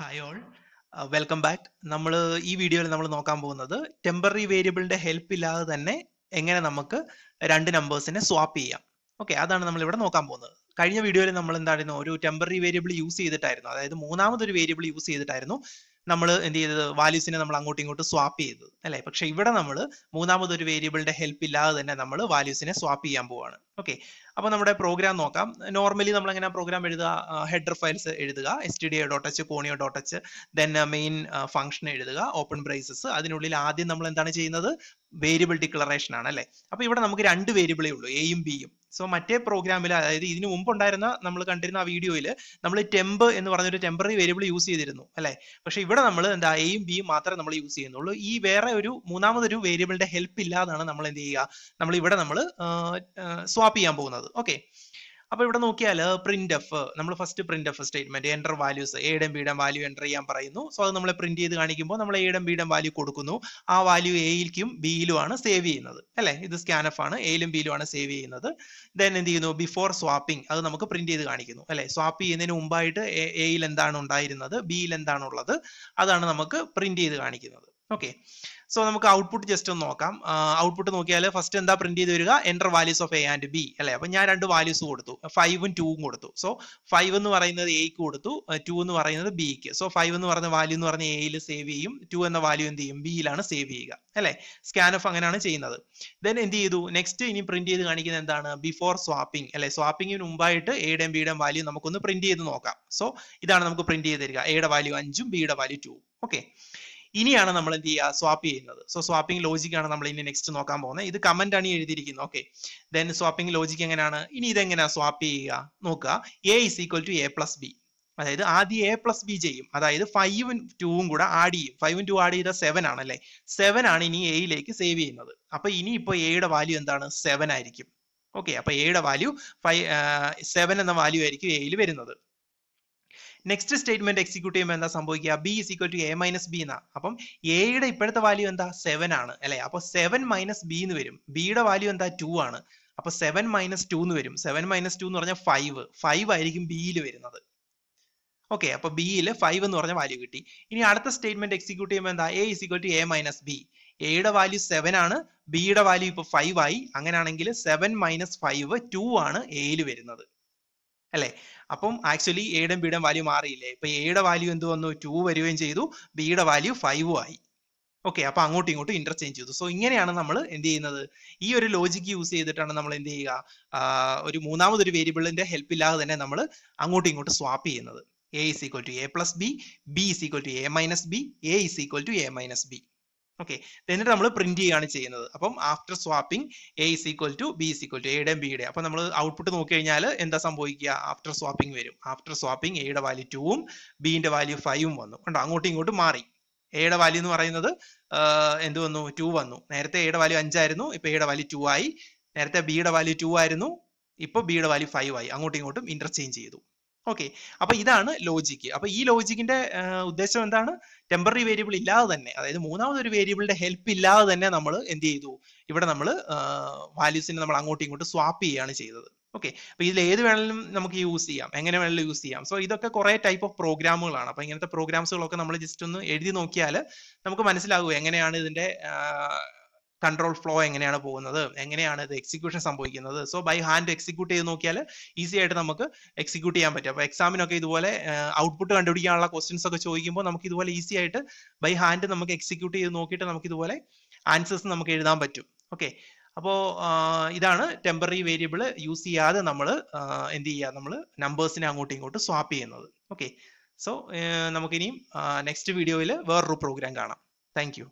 hi all welcome back നമ്മൾ ഈ വീഡിയോയിൽ നമ്മൾ നോക്കാൻ പോകുന്നത് ടെമ്പററി വേരിയബിളിന്റെ ഹെൽപ്പ് ഇല്ലാതെ തന്നെ എങ്ങനെ നമുക്ക് രണ്ട് നമ്പേഴ്സിനെ സ്വാപ്പ് ചെയ്യാം ഓക്കെ അതാണ് നമ്മൾ ഇവിടെ നോക്കാൻ പോകുന്നത് കഴിഞ്ഞ വീഡിയോയിൽ നമ്മൾ എന്തായിരുന്നു ഒരു ടെമ്പററി വേരിയബിൾ യൂസ് ചെയ്തിട്ടായിരുന്നു അതായത് മൂന്നാമതൊരു വേരിയബിൾ യൂസ് ചെയ്തിട്ടായിരുന്നു നമ്മൾ എന്ത് ചെയ്തത് വാല്യൂസിനെ നമ്മൾ അങ്ങോട്ടും ഇങ്ങോട്ടും സ്വാപ്പ് ചെയ്തത് അല്ലേ പക്ഷെ ഇവിടെ നമ്മൾ മൂന്നാമതൊരു വേരിയബിളിന്റെ ഹെൽപ്പ് ഇല്ലാതെ തന്നെ നമ്മൾ വാല്യൂസിനെ സ്വാപ്പ് ചെയ്യാൻ പോവാണ് ഓക്കെ അപ്പോൾ നമ്മുടെ പ്രോഗ്രാം നോക്കാം നോർമലി നമ്മൾ എങ്ങനെ പ്രോഗ്രാം എഴുതുക ഹെഡർ ഫയൽസ് എഴുതുക S T D dot H conio dot H then main function എഴുതുക ഓപ്പൺ ബ്രൈസസ് അതിനുള്ളിൽ ആദ്യം നമ്മൾ എന്താണ് ചെയ്യുന്നത് വേരിയബിൾ ഡിക്ലറേഷൻ ആണ് അല്ലേ അപ്പോൾ ഇവിടെ നമുക്ക് രണ്ട് വേരിയബിളേ ഉള്ളൂ എയും ബിയും സോ മറ്റേ പ്രോഗ്രാമിൽ അതായത് ഇതിന് ഉണ്ടായിരുന്ന നമ്മൾ കണ്ടിരുന്ന ആ വീഡിയോയിൽ നമ്മൾ ടെമ്പ് എന്ന് പറഞ്ഞ ഒരു ടെമ്പററി വേരിയബിൾ യൂസ് ചെയ്തിരുന്നു അല്ലേ പക്ഷേ ഇവിടെ നമ്മൾ എന്താ എയും ബിയും മാത്രമേ നമ്മൾ യൂസ് ചെയ്യുന്നുള്ളൂ ഈ വേറെ ഒരു മൂന്നാമതൊരു വേരിയബിളിന്റെ ഹെൽപ്പ് ഇല്ലാതാണ് നമ്മൾ എന്ത് ചെയ്യുക നമ്മൾ ഇവിടെ നമ്മൾ സ്വാപ്പ് ചെയ്യാൻ പോകുന്നത് പറയുന്നത് ഓക്കെ അപ്പൊ ഇവിടെ നോക്കിയാൽ പ്രിന്റ് എഫ് നമ്മൾ first print F statement enter values B ബിയുടെ വാല്യൂ എൻ്റർ ചെയ്യാൻ പറയുന്നു സോ അത് നമ്മൾ പ്രിന്റ് ചെയ്ത് കാണിക്കുമ്പോൾ നമ്മൾ ബി ബിയുടെ വാല്യൂ കൊടുക്കുന്നു ആ വാല്യൂ എയിലേക്കും ബിയിലും ആണ് സേവ് ചെയ്യുന്നത് അല്ലെ ഇത് സ്കാൻ എഫ് ആണ് എയിലും ബിയിലും ആണ് സേവ് ചെയ്യുന്നത് ദെൻ എന്ത് ചെയ്യുന്നു ബിഫോർ സ്വാപ്പിംഗ് അത് നമുക്ക് പ്രിന്റ് ചെയ്ത് കാണിക്കുന്നു അല്ലെ സ്വാപ്പ് ചെയ്യുന്നതിന് മുമ്പായിട്ട് എയിൽ എന്താണ് ഉണ്ടായിരുന്നത് ബിയിൽ എന്താണ് ഉള്ളത് അതാണ് നമുക്ക് പ്രിന്റ് ചെയ്ത് കാണിക്കുന്നത് ഓക്കെ സോ നമുക്ക് ഔട്ട്പുട്ട് ജസ്റ്റ് ഒന്ന് നോക്കാം ഔട്ട്പുട്ട് നോക്കിയാൽ ഫസ്റ്റ് എന്താ പ്രിന്റ് ചെയ്ത് വരിക enter values of A and B അല്ലേ അപ്പം ഞാൻ രണ്ട് വാല്യൂസ് കൊടുത്തു ഫൈവും ടൂവും കൊടുത്തു സോ ഫൈവ് എന്ന് പറയുന്നത് എക്ക് കൊടുത്തു ടു എന്ന് പറയുന്നത് ബിക്ക് സോ ഫൈവ് എന്ന് പറയുന്ന വാല്യൂ എന്ന് പറഞ്ഞ എയിൽ സേവ് ചെയ്യും ടു എന്ന വാല്യൂ എന്ത് ചെയ്യും ബിയിലാണ് സേവ് ചെയ്യുക അല്ലേ സ്കാൻ ഓഫ് അങ്ങനെയാണ് ചെയ്യുന്നത് ദെൻ എന്ത് ചെയ്തു നെക്സ്റ്റ് ഇനി പ്രിന്റ് ചെയ്ത് കാണിക്കുന്നത് എന്താണ് ബിഫോർ സ്വാപ്പിംഗ് അല്ലെ സ്വാപ്പിങ്ങിന് മുമ്പായിട്ട് എയുടെയും ബിയുടെയും വാല്യൂ നമുക്കൊന്ന് പ്രിന്റ് ചെയ്ത് നോക്കാം സോ ഇതാണ് നമുക്ക് പ്രിന്റ് ചെയ്ത് തരിക എയുടെ വാല്യൂ അഞ്ചും ബിയുടെ വാല്യൂ ടു ഓക്കെ ഇനിയാണ് നമ്മൾ എന്ത് ചെയ്യുക സ്വാപ്പ് ചെയ്യുന്നത് സോ സ്വാപ്പിംഗ് ആണ് നമ്മൾ ഇനി നെക്സ്റ്റ് നോക്കാൻ പോകുന്നത് ഇത് കമന്റ് ആണ് എഴുതിയിരിക്കുന്നത് ഓക്കെ ദെൻ സ്വാപ്പിംഗ് ലോജിക്ക് എങ്ങനെയാണ് ഇനി ഇതെങ്ങനെയാണ് സ്വാപ്പ് ചെയ്യുക നോക്കുക A is equal to A plus B അതായത് ആദ്യം എ പ്ലസ് ബി ചെയ്യും അതായത് ഫൈവും ടൂവും കൂടെ ആഡ് ചെയ്യും ഫൈവും ടു ആഡ് ചെയ്ത സെവൻ ആണല്ലേ സെവൻ ആണ് ഇനി എയിലേക്ക് സേവ് ചെയ്യുന്നത് അപ്പൊ ഇനി ഇപ്പൊ എയുടെ വാല്യൂ എന്താണ് സെവൻ ആയിരിക്കും ഓക്കെ അപ്പൊ എയുടെ വാല്യൂ ഫൈവ് സെവൻ എന്ന വാല്യൂ ആയിരിക്കും എയിൽ വരുന്നത് നെക്സ്റ്റ് സ്റ്റേറ്റ്മെന്റ് എക്സിക്യൂട്ട് ചെയ്യുമ്പോൾ എന്താ സംഭവിക്കുക B is equal to A minus B എന്നാ അപ്പം എയുടെ ഇപ്പോഴത്തെ വാല്യൂ എന്താ സെവൻ ആണ് അല്ലെ അപ്പൊ സെവൻ മൈനസ് ബി എന്ന് വരും ബിയുടെ വാല്യൂ എന്താ ടു ആണ് അപ്പൊ സെവൻ മൈനസ് ടു എന്ന് വരും സെവൻ മൈനസ് ടു എന്ന് പറഞ്ഞാൽ ഫൈവ് ഫൈവ് ആയിരിക്കും ബിയിൽ വരുന്നത് ഓക്കെ അപ്പൊ ബിയിൽ ഫൈവ് എന്ന് പറഞ്ഞ വാല്യൂ കിട്ടി ഇനി അടുത്ത സ്റ്റേറ്റ്മെന്റ് എക്സിക്യൂട്ട് ചെയ്യുമ്പോൾ എന്താ A is equal to A minus B എയുടെ വാല്യൂ സെവൻ ആണ് ബിയുടെ വാല്യൂ ഇപ്പോൾ ഫൈവ് ആയി അങ്ങനെയാണെങ്കിൽ സെവൻ മൈനസ് ഫൈവ് ടു ആണ് എയിൽ വരുന്നത് അല്ലേ അപ്പം ആക്ച്വലി എയുടെയും ബിയുടെയും വാല്യൂ മാറിയില്ലേ ഇപ്പൊ എയുടെ വാല്യൂ എന്ത് വന്നു ടു വരികയും ചെയ്തു ബിയുടെ വാല്യൂ ഫൈവ് ആയി ഓക്കെ അപ്പൊ അങ്ങോട്ടും ഇങ്ങോട്ടും ഇന്റർചേഞ്ച് ചെയ്തു സോ ഇങ്ങനെയാണ് നമ്മൾ എന്ത് ചെയ്യുന്നത് ഈ ഒരു ലോജിക്ക് യൂസ് ചെയ്തിട്ടാണ് നമ്മൾ എന്ത് ചെയ്യുക ഒരു മൂന്നാമതൊരു വേരിയബിളിന്റെ ഹെൽപ്പ് ഇല്ലാതെ തന്നെ നമ്മൾ അങ്ങോട്ടും ഇങ്ങോട്ടും സ്വാപ്പ് ചെയ്യുന്നത് A is equal to A plus B B is equal to A minus B A is equal to A minus B okay എന്നിട്ട് നമ്മൾ പ്രിന്റ് ചെയ്യുകയാണ് ചെയ്യുന്നത് അപ്പം after swapping A is equal to B is equal to എയുടെ ബിയുടെ അപ്പം നമ്മൾ output നോക്കിക്കഴിഞ്ഞാൽ എന്താ സംഭവിക്കുക ആഫ്റ്റർ സ്വാപ്പിംഗ് വരും ആഫ്റ്റർ സ്വാപ്പിംഗ് എയുടെ വാല്യൂ ടൂവും ബിന്റെ വാല്യൂ ഫൈവും വന്നു കണ്ടോ അങ്ങോട്ടും ഇങ്ങോട്ടും മാറി എയുടെ വാല്യൂ എന്ന് പറയുന്നത് എന്ത് വന്നു ടു വന്നു നേരത്തെ എയുടെ വാല്യൂ അഞ്ചായിരുന്നു ഇപ്പൊ എയുടെ വാല്യൂ ടു ആയി നേരത്തെ ബിയുടെ വാല്യൂ ടു ആയിരുന്നു ഇപ്പൊ ബിയുടെ വാല്യൂ ഫൈവ് ആയി അങ്ങോട്ടും ഇങ്ങോട്ടും ഇന്റർചേഞ്ച് ചെയ്തു ഓക്കെ അപ്പൊ ഇതാണ് ലോജിക്ക് അപ്പൊ ഈ ലോജിക്കിന്റെ ഉദ്ദേശം എന്താണ് ടെമ്പററി വേരിയബിൾ ഇല്ലാതെ തന്നെ അതായത് മൂന്നാമത് ഒരു വേരിയബിളിന്റെ ഹെൽപ്പ് ഇല്ലാതെ തന്നെ നമ്മൾ എന്ത് ചെയ്തു ഇവിടെ നമ്മൾ വാല്യൂസിനെ നമ്മൾ അങ്ങോട്ടും ഇങ്ങോട്ടും സ്വാപ്പ് ചെയ്യാണ് ചെയ്തത് ഓക്കെ അപ്പൊ ഇതിൽ ഏത് വേണമെങ്കിലും നമുക്ക് യൂസ് ചെയ്യാം എങ്ങനെ വേണമെങ്കിലും യൂസ് ചെയ്യാം സോ ഇതൊക്കെ കുറെ ടൈപ്പ് ഓഫ് പ്രോഗ്രാമുകളാണ് അപ്പൊ ഇങ്ങനത്തെ പ്രോഗ്രാംസുകളൊക്കെ നമ്മൾ ജസ്റ്റ് ഒന്ന് എഴുതി നോക്കിയാൽ നമുക്ക് മനസ്സിലാകും എങ്ങനെയാണ് ഇതിന്റെ കൺട്രോൾ ഫ്ലോ എങ്ങനെയാണ് പോകുന്നത് എങ്ങനെയാണ് ഇത് എക്സിക്യൂഷൻ സംഭവിക്കുന്നത് സോ ബൈ ഹാൻഡ് എക്സിക്യൂട്ട് ചെയ്ത് നോക്കിയാൽ ഈസി ആയിട്ട് നമുക്ക് എക്സിക്യൂട്ട് ചെയ്യാൻ പറ്റും അപ്പോൾ എക്സാമിനൊക്കെ ഇതുപോലെ ഔട്ട്പുട്ട് കണ്ടുപിടിക്കാനുള്ള ക്വസ്റ്റ്യൻസ് ഒക്കെ ചോദിക്കുമ്പോൾ നമുക്ക് ഇതുപോലെ ഈസി ആയിട്ട് ബൈ ഹാൻഡ് നമുക്ക് എക്സിക്യൂട്ട് ചെയ്ത് നോക്കിയിട്ട് നമുക്ക് ഇതുപോലെ ആൻസേഴ്സ് നമുക്ക് എഴുതാൻ പറ്റും ഓക്കെ അപ്പോൾ ഇതാണ് ടെമ്പററി വേരിയബിൾ യൂസ് ചെയ്യാതെ നമ്മൾ എന്ത് ചെയ്യുക നമ്മൾ നമ്പേഴ്സിനെ അങ്ങോട്ടും ഇങ്ങോട്ടും സ്വാപ്പ് ചെയ്യുന്നത് ഓക്കെ സോ നമുക്കിനിയും നെക്സ്റ്റ് വീഡിയോയിൽ വേറൊരു പ്രോഗ്രാം കാണാം താങ്ക്